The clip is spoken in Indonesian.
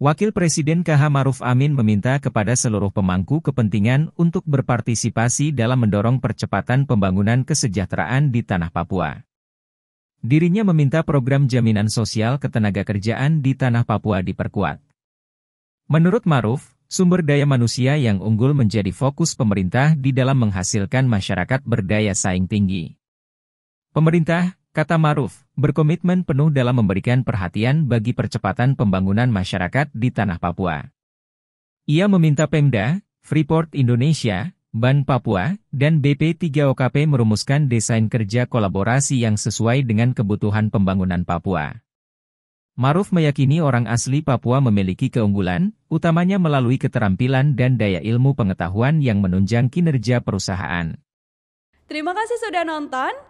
Wakil Presiden KH Maruf Amin meminta kepada seluruh pemangku kepentingan untuk berpartisipasi dalam mendorong percepatan pembangunan kesejahteraan di tanah Papua. Dirinya meminta program jaminan sosial ketenaga kerjaan di tanah Papua diperkuat. Menurut Maruf, sumber daya manusia yang unggul menjadi fokus pemerintah di dalam menghasilkan masyarakat berdaya saing tinggi. Pemerintah, Kata Maruf, berkomitmen penuh dalam memberikan perhatian bagi percepatan pembangunan masyarakat di tanah Papua. Ia meminta Pemda, Freeport Indonesia, Ban Papua, dan BP3OKP merumuskan desain kerja kolaborasi yang sesuai dengan kebutuhan pembangunan Papua. Maruf meyakini orang asli Papua memiliki keunggulan, utamanya melalui keterampilan dan daya ilmu pengetahuan yang menunjang kinerja perusahaan. Terima kasih sudah nonton.